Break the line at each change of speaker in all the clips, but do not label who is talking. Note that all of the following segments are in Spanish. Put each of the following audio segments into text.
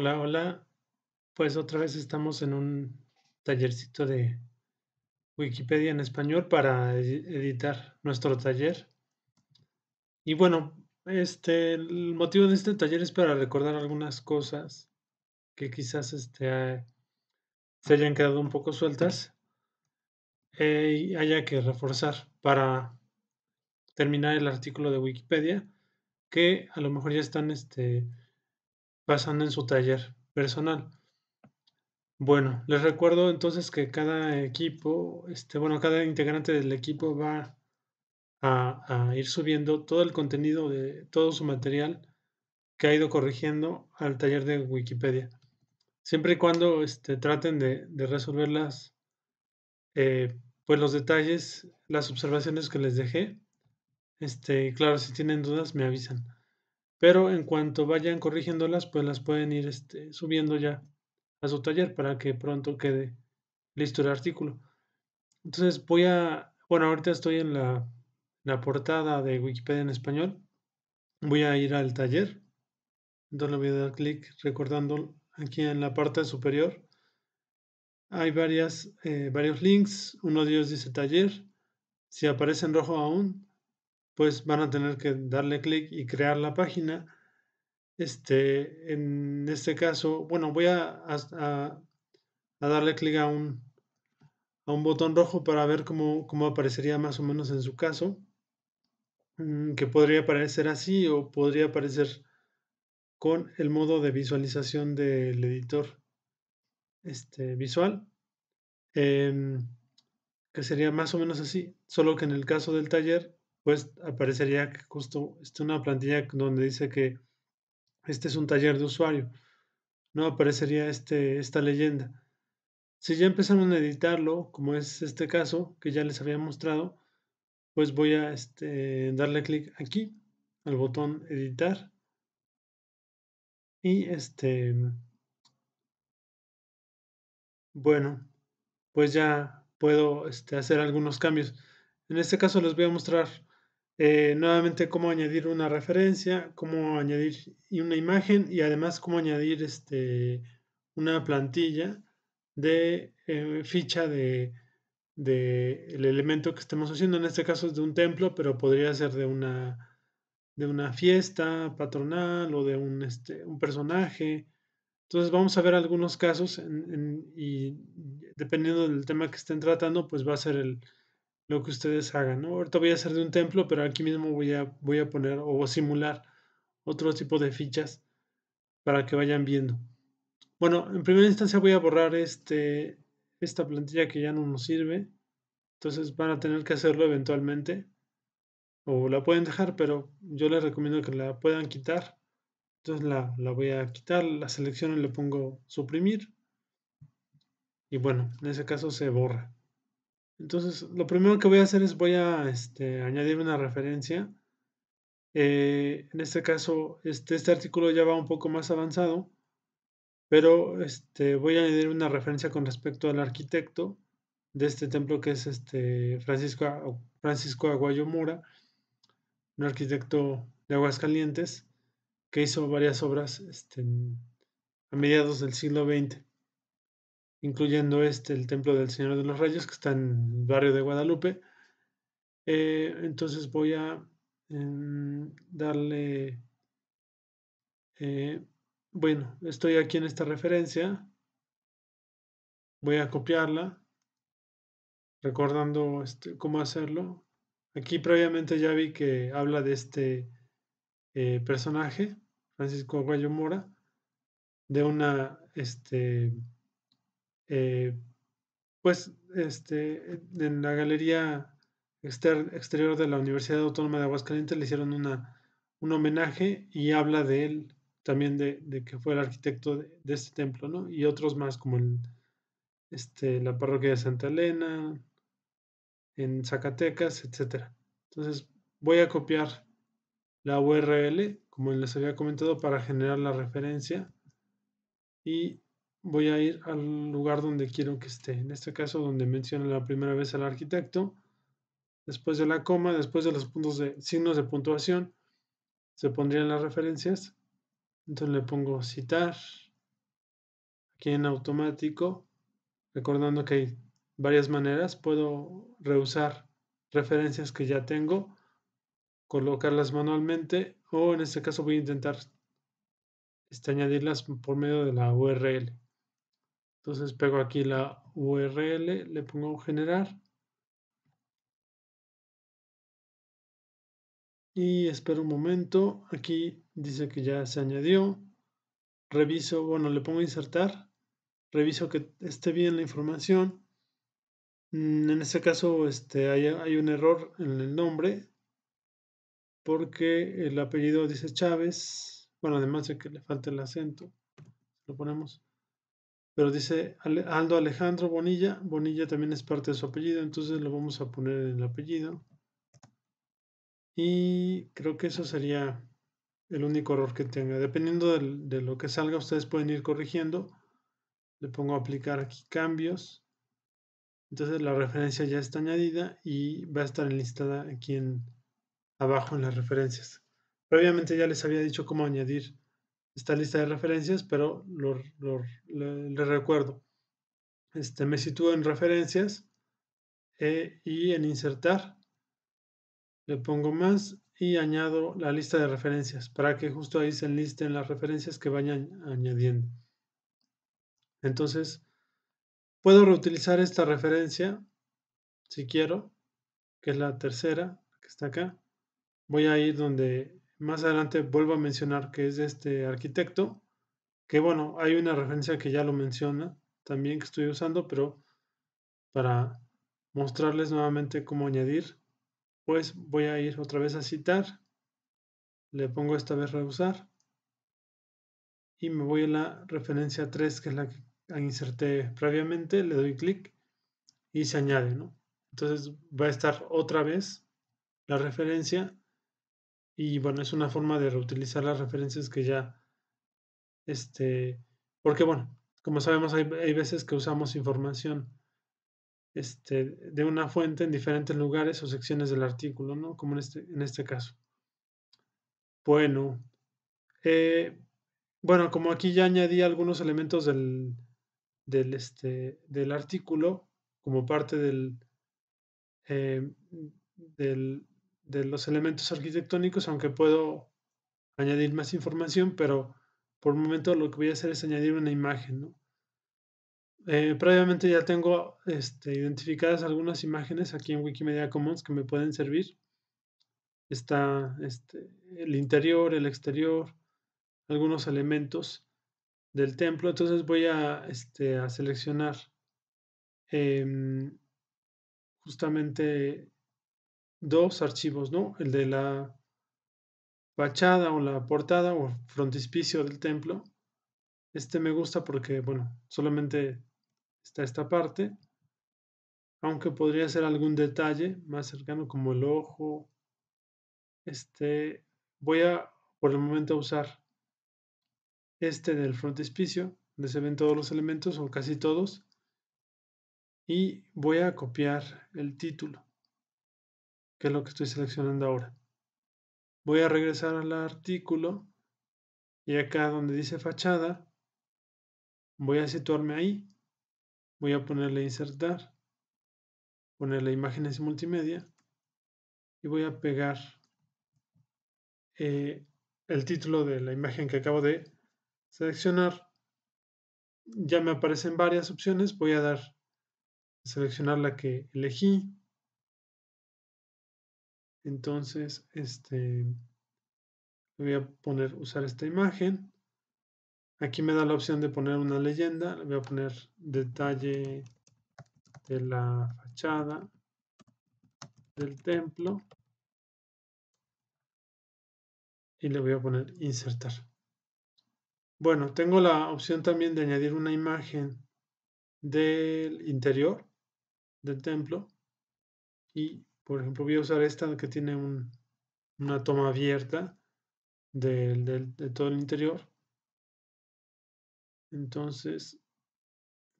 Hola, hola. Pues otra vez estamos en un tallercito de Wikipedia en español para editar nuestro taller. Y bueno, este, el motivo de este taller es para recordar algunas cosas que quizás este, se hayan quedado un poco sueltas eh, y haya que reforzar para terminar el artículo de Wikipedia que a lo mejor ya están este, pasando en su taller personal. Bueno, les recuerdo entonces que cada equipo, este, bueno, cada integrante del equipo va a, ir subiendo todo el contenido de todo su material que ha ido corrigiendo al taller de Wikipedia. Siempre y cuando este, traten de, resolver eh, pues los detalles, las observaciones que les dejé. Este, claro, si tienen dudas, me avisan. Pero en cuanto vayan corrigiéndolas, pues las pueden ir este, subiendo ya a su taller para que pronto quede listo el artículo. Entonces voy a, bueno, ahorita estoy en la, portada de Wikipedia en español. Voy a ir al taller. Entonces le voy a dar clic recordando aquí en la parte superior. Hay varias, eh, varios links. Uno de ellos dice taller. Si aparece en rojo aún, pues van a tener que darle clic y crear la página. Este, en este caso, bueno, voy a, darle clic a un, a un botón rojo para ver cómo, aparecería más o menos en su caso. Mm, que podría aparecer así o podría aparecer con el modo de visualización del editor este, visual, em, que sería más o menos así, solo que en el caso del taller pues aparecería ah, que justo una plantilla donde dice que este es un taller de usuario. No aparecería este, esta leyenda. Si ya empezaron a editarlo, como es este caso que ya les había mostrado, pues voy a este, darle clic aquí al botón editar y este bueno pues ya puedo este, hacer algunos cambios en este caso les voy a mostrar eh, nuevamente cómo añadir una referencia, cómo añadir una imagen y además cómo añadir este, una plantilla de eh, ficha de, el elemento que estemos haciendo. En este caso es de un templo, pero podría ser de una, de una fiesta patronal o de un, este, un personaje. Entonces vamos a ver algunos casos y dependiendo del tema que estén tratando, pues va a ser el, lo que ustedes hagan, ¿no? Ahorita voy a hacer de un templo, pero aquí mismo voy a, voy a poner o simular otro tipo de fichas para que vayan viendo. Bueno, en primera instancia voy a borrar este, esta plantilla que ya no nos sirve. Entonces van a tener que hacerlo eventualmente. O la pueden dejar, pero yo les recomiendo que la puedan quitar. Entonces la, la voy a quitar, la selecciono y le pongo suprimir. Y bueno, en ese caso se borra. Entonces, lo primero que voy a hacer es voy a este, añadir una referencia. Eh, en este caso, este, este, artículo ya va un poco más avanzado, pero este, voy a añadir una referencia con respecto al arquitecto de este templo que es este Francisco, Francisco Aguayo Mora, un arquitecto de Aguascalientes que hizo varias obras este, a mediados del siglo XX incluyendo este, el Templo del Señor de los Rayos que está en el barrio de Guadalupe. Eh, entonces voy a em, darle, eh, bueno, estoy aquí en esta referencia, voy a copiarla, recordando este, cómo hacerlo. Aquí previamente ya vi que habla de este eh, personaje, Francisco Aguayo Mora, de una, este, eh, pues este, eh, en la galería exterior de la Universidad Autónoma de Aguascalientes le hicieron una, un homenaje y habla de él también de, que fue el arquitecto de, este templo, ¿no? Y otros más como el, este, la parroquia de Santa Elena, en Zacatecas, etc. Entonces voy a copiar la URL, como les había comentado, para generar la referencia y voy a ir al lugar donde quiero que esté. En este caso, donde menciono la primera vez al arquitecto. Después de la coma, después de los puntos de signos de puntuación, se pondrían las referencias. Entonces le pongo citar. Aquí en automático, recordando que hay varias maneras. Puedo reusar referencias que ya tengo, colocarlas manualmente o en este caso voy a intentar este, añadirlas por medio de la URL. Entonces pego aquí la URL, le pongo generar. Y espero un momento. Aquí dice que ya se añadió. Reviso, bueno, le pongo insertar. Reviso que esté bien la información. Mm, en este caso este, hay, hay un error en el nombre porque el apellido dice Chávez. Bueno, además de que le falta el acento. Lo ponemos. Pero dice Aldo Alejandro Bonilla. Bonilla también es parte de su apellido, entonces lo vamos a poner en el apellido. Y creo que eso sería el único error que tenga. Dependiendo de lo que salga, ustedes pueden ir corrigiendo. Le pongo a aplicar aquí cambios. Entonces la referencia ya está añadida y va a estar enlistada aquí abajo en las referencias. Previamente ya les había dicho cómo añadir esta lista de referencias, pero le, recuerdo. Este, me sitúo en referencias eh, y en insertar le pongo más y añado la lista de referencias para que justo ahí se enlisten las referencias que vayan añadiendo. Entonces, puedo reutilizar esta referencia si quiero, que es la tercera, que está acá. Voy a ir donde más adelante vuelvo a mencionar que es de este arquitecto, que bueno, hay una referencia que ya lo menciona también que estoy usando, pero para mostrarles nuevamente cómo añadir, pues voy a ir otra vez a citar, le pongo esta vez reusar y me voy a la referencia 3 que es la que inserté previamente, le doy clic y se añade, ¿no? Entonces va a estar otra vez la referencia y bueno, es una forma de reutilizar las referencias que ya, este, porque bueno, como sabemos hay, veces que usamos información este, de una fuente en diferentes lugares o secciones del artículo, ¿no? Como en este, en este caso. Bueno, eh, bueno, como aquí ya añadí algunos elementos del, del, este, del artículo como parte del, eh, del, de los elementos arquitectónicos, aunque puedo añadir más información, pero por el momento lo que voy a hacer es añadir una imagen. ¿no? Eh, previamente ya tengo este, identificadas algunas imágenes aquí en Wikimedia Commons que me pueden servir. Está este, el interior, el exterior, algunos elementos del templo. Entonces voy a, este, seleccionar em, justamente dos archivos, ¿no? El de la fachada o la portada o frontispicio del templo. Este me gusta porque, bueno, solamente está esta parte, aunque podría ser algún detalle más cercano como el ojo. Este, voy a por el momento usar este del frontispicio, donde se ven todos los elementos o casi todos, y voy a copiar el título que es lo que estoy seleccionando ahora. Voy a regresar al artículo y acá donde dice fachada, voy a situarme ahí. Voy a ponerle insertar, ponerle imágenes multimedia y voy a pegar eh, el título de la imagen que acabo de seleccionar. Ya me aparecen varias opciones. Voy a dar seleccionar la que elegí entonces, este, voy a poner usar esta imagen. Aquí me da la opción de poner una leyenda. Le voy a poner detalle de la fachada del templo. Y le voy a poner insertar. Bueno, tengo la opción también de añadir una imagen del interior del templo y por ejemplo, voy a usar esta que tiene una toma abierta de, de todo el interior. Entonces,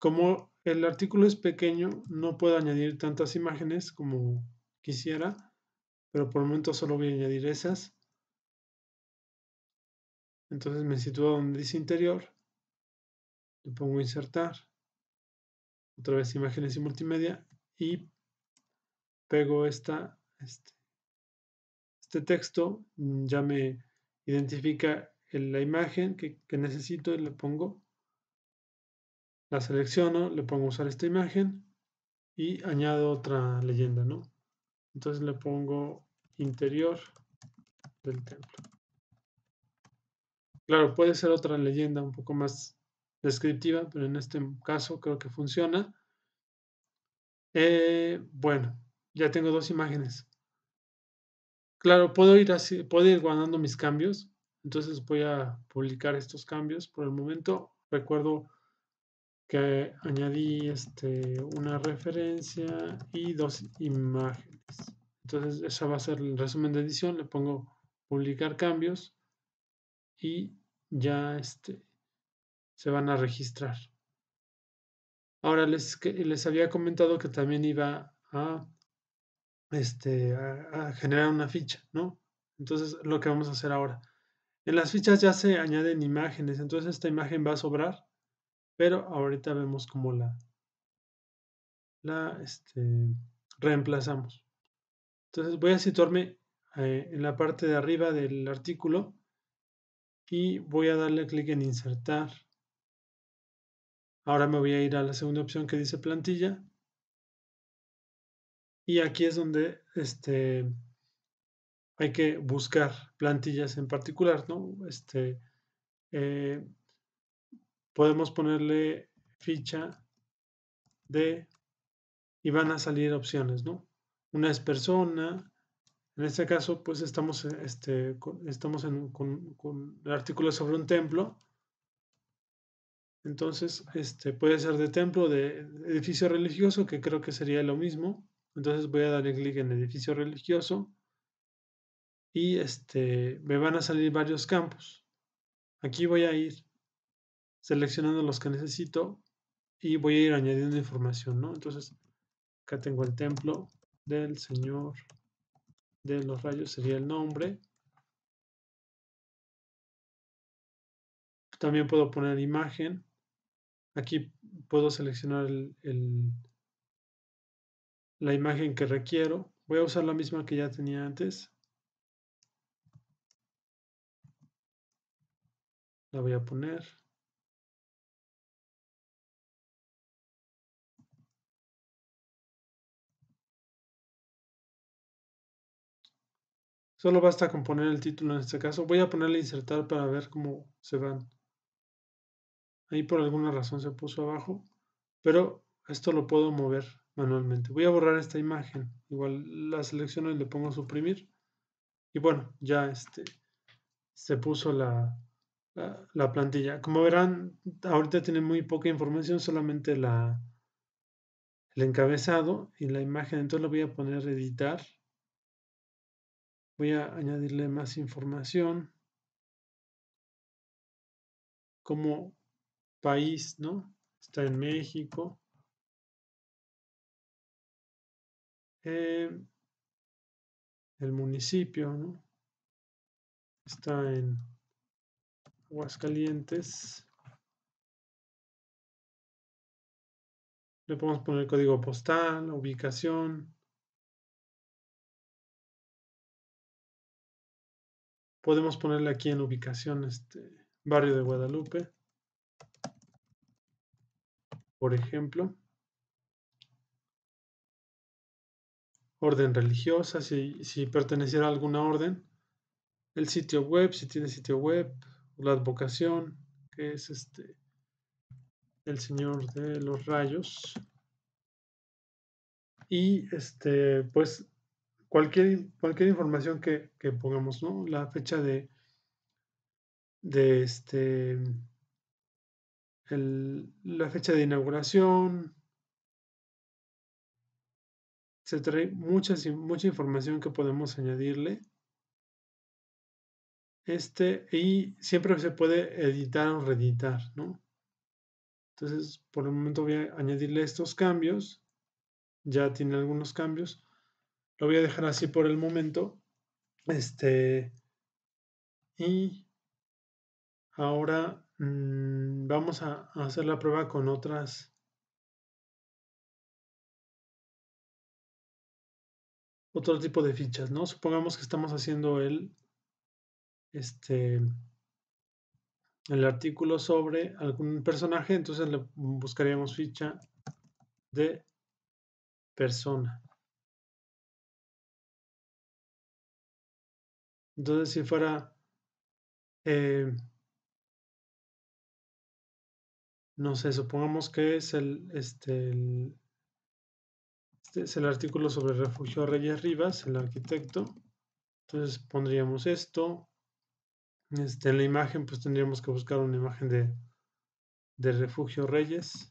como el artículo es pequeño, no puedo añadir tantas imágenes como quisiera, pero por el momento solo voy a añadir esas. Entonces me sitúo donde dice interior, le pongo insertar, otra vez imágenes y multimedia y pego esta, este, este texto, mm, ya me identifica la imagen que, necesito le pongo, la selecciono, le pongo usar esta imagen y añado otra leyenda, ¿no? Entonces le pongo interior del templo. Claro, puede ser otra leyenda un poco más descriptiva, pero en este caso creo que funciona. Eh, bueno, ya tengo dos imágenes. Claro, puedo ir, así, puedo ir guardando mis cambios. Entonces voy a publicar estos cambios por el momento. Recuerdo que añadí este, una referencia y dos imágenes. Entonces esa va a ser el resumen de edición. Le pongo publicar cambios y ya este, se van a registrar. Ahora les, les había comentado que también iba a este, a, generar una ficha, ¿no? Entonces, lo que vamos a hacer ahora. En las fichas ya se añaden imágenes, entonces esta imagen va a sobrar, pero ahorita vemos cómo la, la este, reemplazamos. Entonces voy a situarme eh, en la parte de arriba del artículo y voy a darle clic en insertar. Ahora me voy a ir a la segunda opción que dice plantilla y aquí es donde este, hay que buscar plantillas en particular, ¿no? Este, eh, podemos ponerle ficha de y van a salir opciones, ¿no? Una es persona, en este caso pues estamos, este, con, estamos en, con, el artículo sobre un templo, entonces este, puede ser de templo, de edificio religioso, que creo que sería lo mismo, entonces voy a darle clic en edificio religioso y este, me van a salir varios campos. Aquí voy a ir seleccionando los que necesito y voy a ir añadiendo información, ¿no? Entonces, acá tengo el templo del Señor de los rayos, sería
el nombre. También
puedo poner imagen. Aquí puedo seleccionar el la imagen que requiero. Voy a usar la misma que ya tenía antes.
La voy a poner.
Solo basta con poner el título en este caso. Voy a ponerle insertar para ver cómo se van. Ahí por alguna razón se puso abajo. Pero esto lo puedo mover manualmente. Voy a borrar esta imagen. Igual la selecciono y le pongo suprimir. Y bueno, ya este, se puso la, plantilla. Como verán, ahorita tiene muy poca información, solamente la, el encabezado y la imagen. Entonces la voy a poner editar. Voy
a añadirle más información. Como país, ¿no? Está en México. Eh, el municipio, Está en Aguascalientes.
Le podemos poner el código
postal, ubicación.
Podemos ponerle aquí en ubicación este barrio de Guadalupe, por ejemplo. orden religiosa, si, si perteneciera a alguna orden, el sitio web, si tiene sitio web, la advocación, que es este el Señor de los Rayos. Y este, pues cualquier, cualquier información que, pongamos, ¿no? La fecha de, de este, la fecha de inauguración, se trae mucha, mucha información que podemos añadirle. Este, y siempre se puede editar o reeditar, ¿no? Entonces, por el momento voy a añadirle estos cambios. Ya tiene algunos cambios. Lo voy a dejar así por el momento. Este, y ahora
mm, vamos a hacer la prueba con otras otro tipo de fichas, ¿no? Supongamos que estamos haciendo
el, este, el artículo sobre algún personaje, entonces le buscaríamos ficha de
persona. Entonces, si fuera, eh,
no sé, supongamos que es el, este, el, este es el artículo sobre Refugio Reyes Rivas, el arquitecto. Entonces pondríamos esto. Este, en la imagen pues tendríamos que buscar una imagen de, de Refugio Reyes.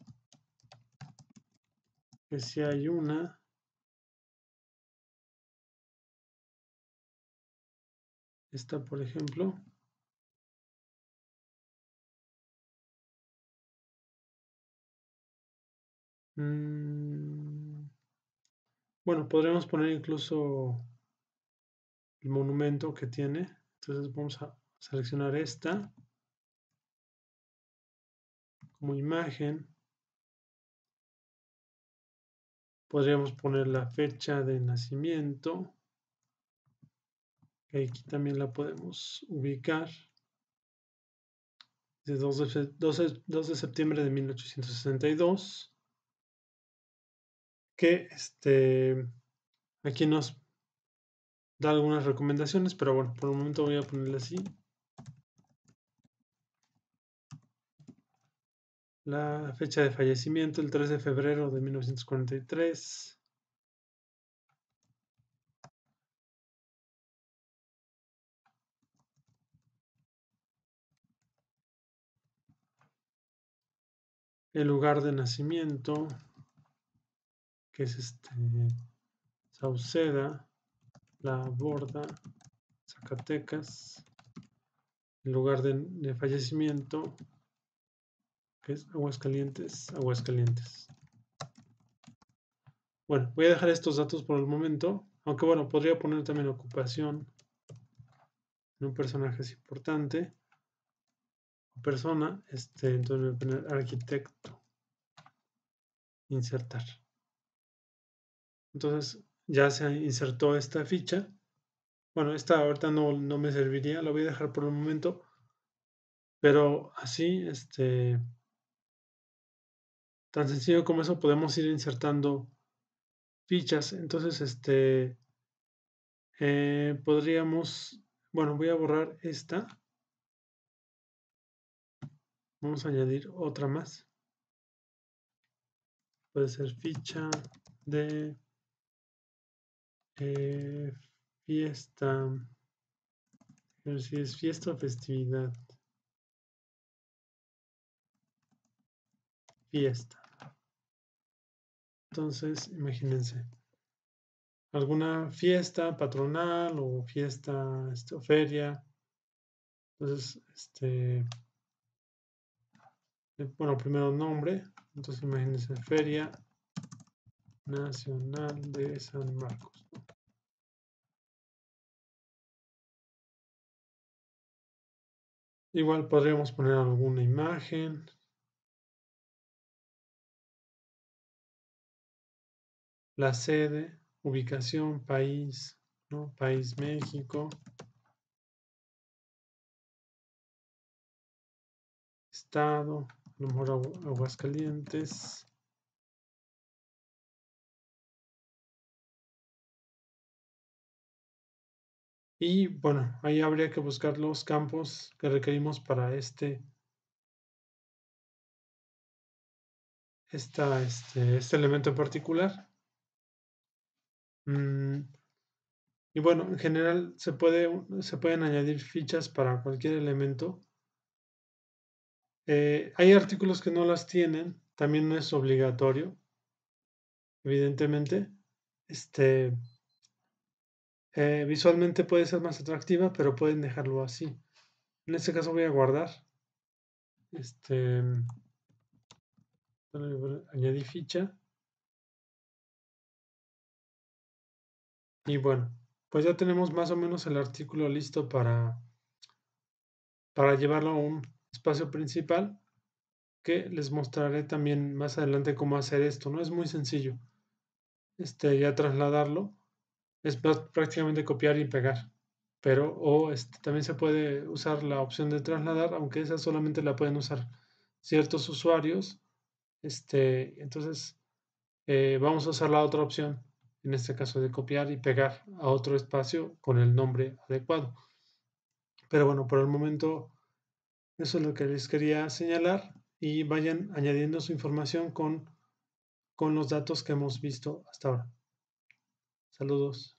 Que si
hay una... Esta, por ejemplo. Mm.
Bueno, podríamos poner incluso el monumento que tiene. Entonces vamos a seleccionar esta
como imagen.
Podríamos poner la fecha de nacimiento. Aquí también la podemos ubicar. De de, 2 de septiembre de 1862 que este, aquí nos da algunas recomendaciones, pero bueno, por el momento voy a ponerle así. La fecha de fallecimiento, el 3 de febrero de 1943. El lugar de nacimiento, que es este Sauceda, La Borda, Zacatecas, el lugar de, fallecimiento, que es Aguascalientes, Aguascalientes. Bueno, voy a dejar estos datos por el momento, aunque bueno, podría poner también ocupación en un personaje es importante, persona, este, entonces voy a poner arquitecto, insertar. Entonces ya se insertó esta ficha. Bueno, esta ahorita no, me serviría, la voy a dejar por un momento. Pero así, este, tan sencillo como eso, podemos ir insertando fichas. Entonces, este, eh, podríamos, bueno, voy a borrar esta. Vamos a añadir otra más. Puede ser ficha de eh, fiesta.
si es fiesta o festividad.
Fiesta. Entonces, imagínense. Alguna fiesta patronal o fiesta este, o feria. Entonces, este. Eh, bueno, primero nombre. Entonces, imagínense feria Nacional de San Marcos.
Igual podríamos poner alguna imagen.
La sede, ubicación, país, ¿no? País México.
Estado, a lo mejor Aguascalientes. Y
bueno, ahí habría que buscar los campos que requerimos para este, este, este, elemento en particular. Mm, y bueno, en general se, puede, se pueden añadir fichas para cualquier elemento. Eh, hay artículos que no las tienen, también no es obligatorio, evidentemente. Este, eh, visualmente puede ser más atractiva, pero pueden dejarlo así. En este caso voy a guardar. Este, añadí ficha. Y bueno, pues ya tenemos más o menos el artículo listo para, para llevarlo a un espacio principal que les mostraré también más adelante cómo hacer esto, ¿no? Es muy sencillo. Este, ya trasladarlo es prácticamente copiar y pegar. Pero o este, también se puede usar la opción de trasladar, aunque esa solamente la pueden usar ciertos usuarios. Este, entonces, eh, vamos a usar la otra opción, en este caso de copiar y pegar a otro espacio con el nombre adecuado. Pero bueno, por el momento eso es lo que les quería señalar y vayan añadiendo su información con los datos que hemos visto hasta ahora. Saludos.